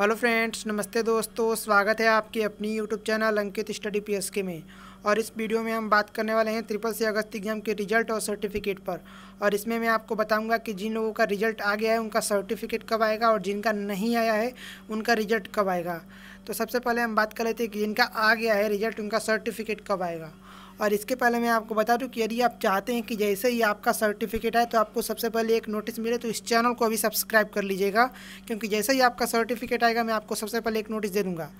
hello friends नमस्ते दोस्तों स्वागत है आपकी अपनी YouTube channel Ankit study PSK में और इस वीडियो में हम बात करने वाले हैं ट्रिपल सी अगस्त एग्जाम के रिजल्ट और सर्टिफिकेट पर और इसमें मैं आपको बताऊंगा कि जिन लोगों का रिजल्ट आ गया है उनका सर्टिफिकेट कब आएगा और जिनका नहीं आया है उनका रिजल्ट कब आएगा तो सबसे पहले हम बात कर लेते हैं कि जिनका आ गया है रिजल्ट उनका सर्टिफिकेट कब आएगा और इसके पहले मैं आपको बता दूँ कि यदि आप चाहते हैं कि जैसे ही आपका सर्टिफिकेट आए तो आपको सबसे पहले एक नोटिस मिले तो इस चैनल को अभी सब्सक्राइब कर लीजिएगा क्योंकि जैसे ही आपका सर्टिफिकेट आएगा मैं आपको सबसे पहले एक नोटिस दे दूँगा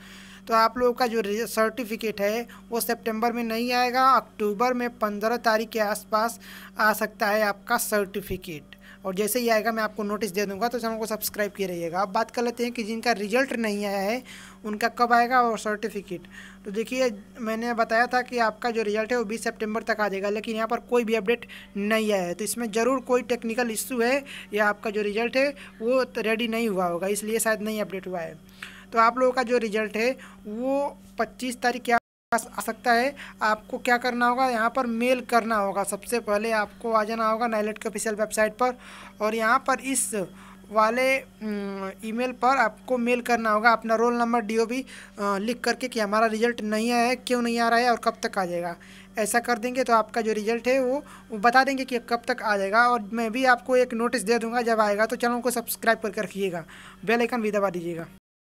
तो आप लोगों का जो सर्टिफिकेट है वो सितंबर में नहीं आएगा अक्टूबर में पंद्रह तारीख के आसपास आ सकता है आपका सर्टिफिकेट और जैसे ही आएगा मैं आपको नोटिस दे दूंगा तो चैनल को सब्सक्राइब किए रहिएगा अब बात कर लेते हैं कि जिनका रिजल्ट नहीं आया है उनका कब आएगा और सर्टिफिकेट तो देखिए मैंने बताया था कि आपका जो रिजल्ट है वो बीस सेप्टेम्बर तक आ जाएगा लेकिन यहाँ पर कोई भी अपडेट नहीं आया है तो इसमें ज़रूर कोई टेक्निकल इशू है या आपका जो रिजल्ट है वो रेडी तो नहीं हुआ होगा इसलिए शायद नहीं अपडेट हुआ है तो आप लोगों का जो रिजल्ट है वो पच्चीस तारीख के पास आ सकता है आपको क्या करना होगा यहाँ पर मेल करना होगा सबसे पहले आपको आ जाना होगा नाइलेट के ऑफिशियल वेबसाइट पर और यहाँ पर इस वाले ईमेल पर आपको मेल करना होगा अपना रोल नंबर डी डीओबी लिख करके कि हमारा रिजल्ट नहीं आया है क्यों नहीं आ रहा है और कब तक आ जाएगा ऐसा कर देंगे तो आपका जो रिजल्ट है वो, वो बता देंगे कि कब तक आ जाएगा और मैं भी आपको एक नोटिस दे दूंगा जब आएगा तो चैनल को सब्सक्राइब करके रखिएगा बेल आइकन भी दबा दीजिएगा